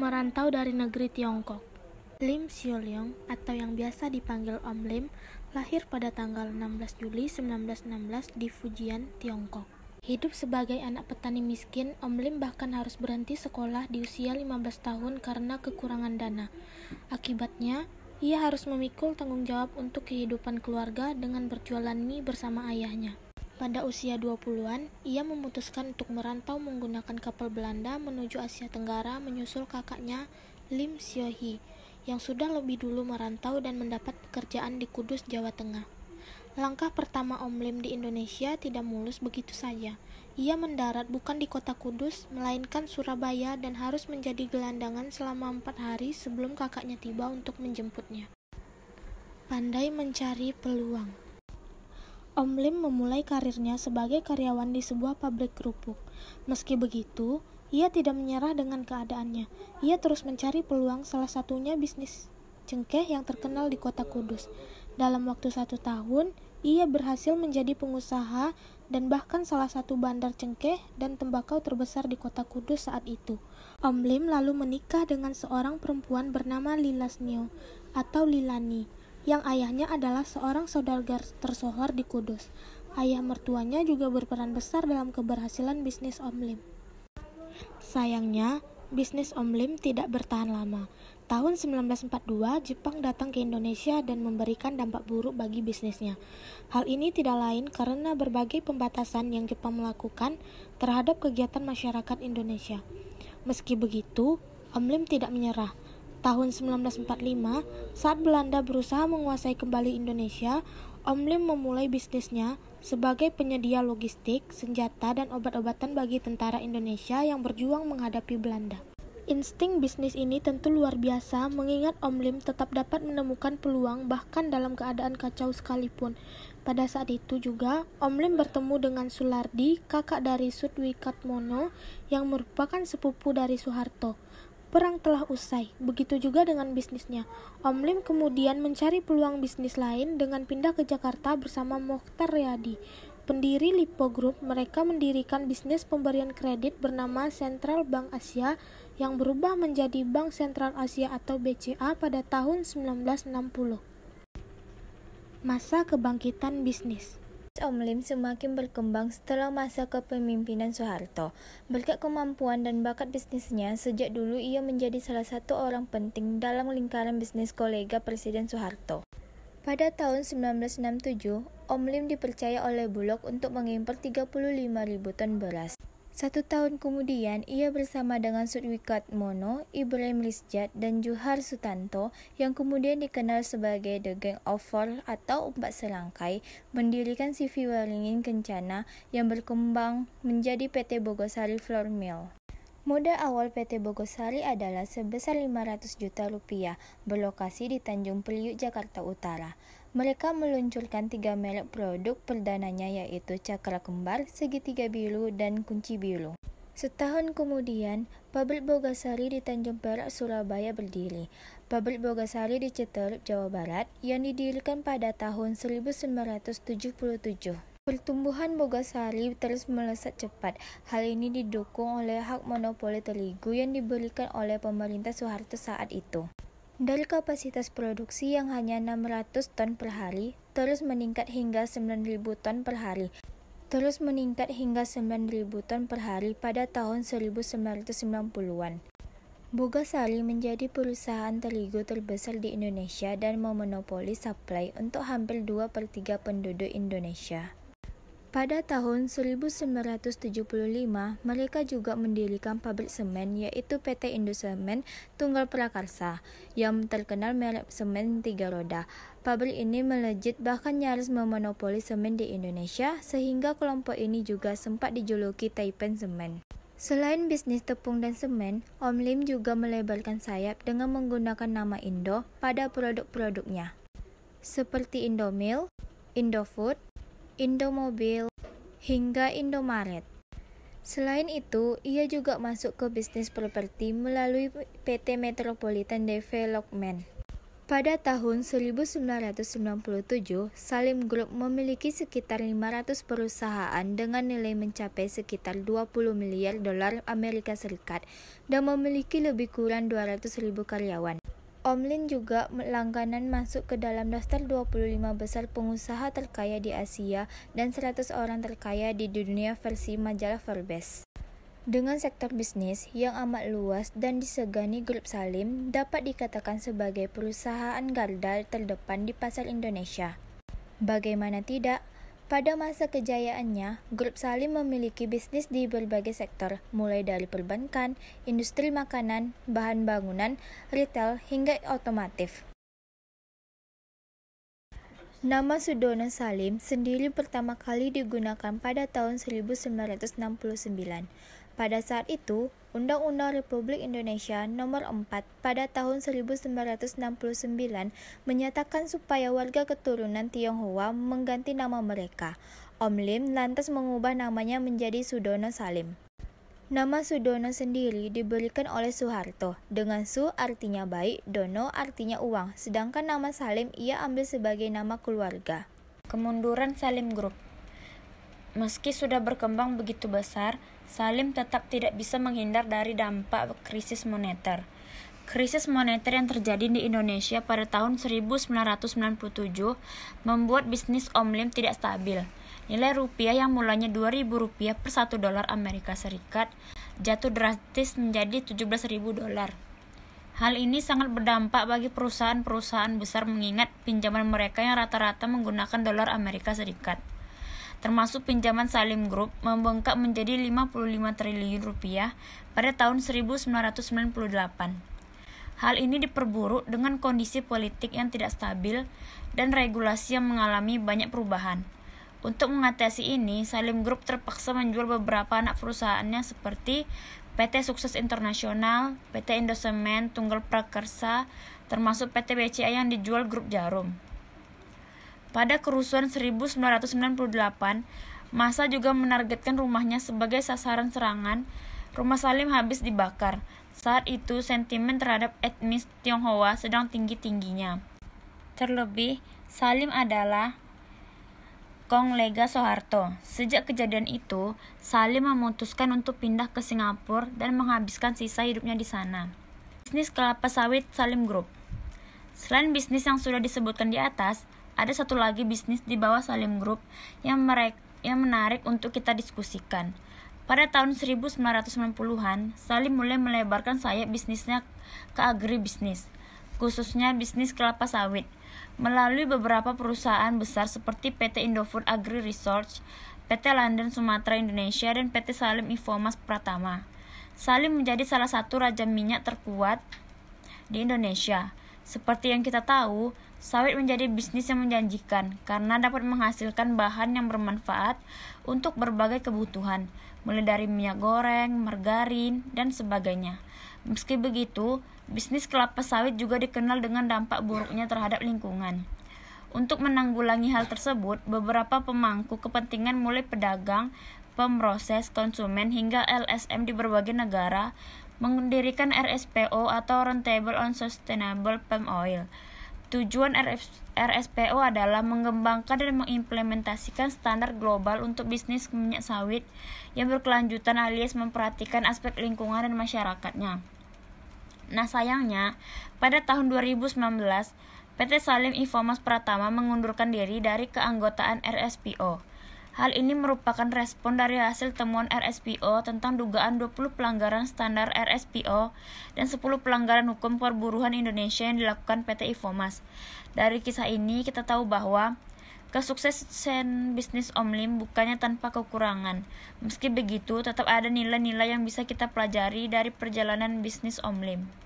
merantau dari negeri Tiongkok. Lim Leong, atau yang biasa dipanggil Om Lim lahir pada tanggal 16 Juli 1916 di Fujian, Tiongkok. Hidup sebagai anak petani miskin, Om Lim bahkan harus berhenti sekolah di usia 15 tahun karena kekurangan dana. Akibatnya, ia harus memikul tanggung jawab untuk kehidupan keluarga dengan berjualan mie bersama ayahnya. Pada usia 20-an, ia memutuskan untuk merantau menggunakan kapal Belanda menuju Asia Tenggara menyusul kakaknya Lim Siohi yang sudah lebih dulu merantau dan mendapat pekerjaan di Kudus, Jawa Tengah. Langkah pertama Om Lim di Indonesia tidak mulus begitu saja. Ia mendarat bukan di kota Kudus, melainkan Surabaya dan harus menjadi gelandangan selama empat hari sebelum kakaknya tiba untuk menjemputnya. Pandai mencari peluang Om Lim memulai karirnya sebagai karyawan di sebuah pabrik kerupuk. Meski begitu, ia tidak menyerah dengan keadaannya. Ia terus mencari peluang salah satunya bisnis cengkeh yang terkenal di kota Kudus. Dalam waktu satu tahun, ia berhasil menjadi pengusaha dan bahkan salah satu bandar cengkeh dan tembakau terbesar di kota Kudus saat itu. Om Lim lalu menikah dengan seorang perempuan bernama Lilas Neo atau Lilani yang ayahnya adalah seorang saudagar tersohor di Kudus. Ayah mertuanya juga berperan besar dalam keberhasilan bisnis Omlim. Sayangnya, bisnis Omlim tidak bertahan lama. Tahun 1942, Jepang datang ke Indonesia dan memberikan dampak buruk bagi bisnisnya. Hal ini tidak lain karena berbagai pembatasan yang Jepang melakukan terhadap kegiatan masyarakat Indonesia. Meski begitu, Omlim tidak menyerah tahun 1945, saat Belanda berusaha menguasai kembali Indonesia, Om Lim memulai bisnisnya sebagai penyedia logistik, senjata, dan obat-obatan bagi tentara Indonesia yang berjuang menghadapi Belanda. Insting bisnis ini tentu luar biasa mengingat Om Lim tetap dapat menemukan peluang bahkan dalam keadaan kacau sekalipun. Pada saat itu juga, Om Lim bertemu dengan Sulardi, kakak dari Sudwikatmono yang merupakan sepupu dari Soeharto. Perang telah usai, begitu juga dengan bisnisnya. Om Lim kemudian mencari peluang bisnis lain dengan pindah ke Jakarta bersama Mokhtar Riyadi. Pendiri Lipo Group, mereka mendirikan bisnis pemberian kredit bernama Central Bank Asia yang berubah menjadi Bank Central Asia atau BCA pada tahun 1960. Masa kebangkitan bisnis Om Lim semakin berkembang setelah masa kepemimpinan Soeharto. Berkat kemampuan dan bakat bisnisnya, sejak dulu ia menjadi salah satu orang penting dalam lingkaran bisnis kolega Presiden Soeharto. Pada tahun 1967, Om Lim dipercaya oleh Bulog untuk mengimpor 35.000 ton beras. Satu tahun kemudian, ia bersama dengan Sudwikat Mono, Ibrahim Lisjat, dan Juhar Sutanto yang kemudian dikenal sebagai The Gang of Four atau Empat Selangkai, mendirikan CV Waringin Kencana yang berkembang menjadi PT Bogosari Flour Mill. Modal awal PT Bogosari adalah sebesar 500 juta rupiah, berlokasi di Tanjung Priuk, Jakarta Utara. Mereka meluncurkan tiga merek produk perdananya yaitu Cakra Kembar, Segitiga bilu, dan Kunci bilu. Setahun kemudian, pabrik Bogasari di Tanjung Perak, Surabaya berdiri. Pabrik Bogasari di Ceterup, Jawa Barat yang didirikan pada tahun 1977. Pertumbuhan Bogasari terus melesat cepat. Hal ini didukung oleh hak monopoli terigu yang diberikan oleh pemerintah Soeharto saat itu dari kapasitas produksi yang hanya 600 ton per hari, terus meningkat hingga 9.000 ton per hari, terus meningkat hingga 9.000 ton per hari pada tahun 1990-an. Bogasari menjadi perusahaan terigu terbesar di Indonesia dan memonopoli supply untuk hampir 2 per 3 penduduk Indonesia. Pada tahun 1975, mereka juga mendirikan pabrik semen yaitu PT Indosemen Tunggal Prakarsa yang terkenal merek semen tiga roda. Pabrik ini melejit bahkan nyaris memonopoli semen di Indonesia sehingga kelompok ini juga sempat dijuluki Taipan Semen. Selain bisnis tepung dan semen, Om Lim juga melebarkan sayap dengan menggunakan nama Indo pada produk-produknya. Seperti Indomil, Indofood, Indomobil, hingga Indomaret. Selain itu, ia juga masuk ke bisnis properti melalui PT Metropolitan Development. Pada tahun 1997, Salim Group memiliki sekitar 500 perusahaan dengan nilai mencapai sekitar 20 miliar dolar Amerika Serikat dan memiliki lebih kurang 200 ribu karyawan. Omlin juga langganan masuk ke dalam daftar 25 besar pengusaha terkaya di Asia dan 100 orang terkaya di dunia versi majalah Forbes. Dengan sektor bisnis yang amat luas dan disegani grup Salim dapat dikatakan sebagai perusahaan garda terdepan di pasar Indonesia. Bagaimana tidak, pada masa kejayaannya, grup Salim memiliki bisnis di berbagai sektor, mulai dari perbankan, industri makanan, bahan bangunan, retail, hingga otomotif. Nama Sudono Salim sendiri pertama kali digunakan pada tahun 1969. Pada saat itu, Undang-Undang Republik Indonesia Nomor 4 pada tahun 1969 menyatakan supaya warga keturunan Tionghoa mengganti nama mereka. Om Lim lantas mengubah namanya menjadi Sudono Salim. Nama Sudono sendiri diberikan oleh Soeharto, dengan Su artinya baik, Dono artinya uang, sedangkan nama Salim ia ambil sebagai nama keluarga. Kemunduran Salim Group Meski sudah berkembang begitu besar, Salim tetap tidak bisa menghindar dari dampak krisis moneter. Krisis moneter yang terjadi di Indonesia pada tahun 1997 membuat bisnis Lim tidak stabil. Nilai rupiah yang mulanya 2000 rupiah per 1 dolar Amerika Serikat jatuh drastis menjadi 17.000 dolar. Hal ini sangat berdampak bagi perusahaan-perusahaan besar mengingat pinjaman mereka yang rata-rata menggunakan dolar Amerika Serikat termasuk pinjaman Salim Group, membengkak menjadi 55 triliun rupiah pada tahun 1998. Hal ini diperburuk dengan kondisi politik yang tidak stabil dan regulasi yang mengalami banyak perubahan. Untuk mengatasi ini, Salim Group terpaksa menjual beberapa anak perusahaannya seperti PT Sukses Internasional, PT Indosemen, Tunggal Prakarsa, termasuk PT BCA yang dijual grup Jarum. Pada kerusuhan 1998, masa juga menargetkan rumahnya sebagai sasaran serangan. Rumah Salim habis dibakar. Saat itu, sentimen terhadap etnis Tionghoa sedang tinggi-tingginya. Terlebih, Salim adalah Kong Lega Soeharto. Sejak kejadian itu, Salim memutuskan untuk pindah ke Singapura dan menghabiskan sisa hidupnya di sana. Bisnis kelapa sawit Salim Group Selain bisnis yang sudah disebutkan di atas, ada satu lagi bisnis di bawah Salim Group yang merek yang menarik untuk kita diskusikan. Pada tahun 1990-an, Salim mulai melebarkan sayap bisnisnya ke agribisnis, khususnya bisnis kelapa sawit. Melalui beberapa perusahaan besar seperti PT Indofood Agri Research, PT London Sumatera Indonesia, dan PT Salim Informas Pratama. Salim menjadi salah satu raja minyak terkuat di Indonesia. Seperti yang kita tahu, sawit menjadi bisnis yang menjanjikan karena dapat menghasilkan bahan yang bermanfaat untuk berbagai kebutuhan, mulai dari minyak goreng, margarin, dan sebagainya. Meski begitu, bisnis kelapa sawit juga dikenal dengan dampak buruknya terhadap lingkungan. Untuk menanggulangi hal tersebut, beberapa pemangku kepentingan mulai pedagang, pemroses konsumen hingga LSM di berbagai negara mendirikan RSPO atau Roundtable on Sustainable Palm Oil. Tujuan RSPO adalah mengembangkan dan mengimplementasikan standar global untuk bisnis minyak sawit yang berkelanjutan alias memperhatikan aspek lingkungan dan masyarakatnya. Nah sayangnya, pada tahun 2019, PT Salim Informas Pratama mengundurkan diri dari keanggotaan RSPO. Hal ini merupakan respon dari hasil temuan RSPO tentang dugaan 20 pelanggaran standar RSPO dan 10 pelanggaran hukum perburuhan Indonesia yang dilakukan PT Ifomas. Dari kisah ini kita tahu bahwa kesuksesan bisnis Omlim bukannya tanpa kekurangan. Meski begitu, tetap ada nilai-nilai yang bisa kita pelajari dari perjalanan bisnis Omlim.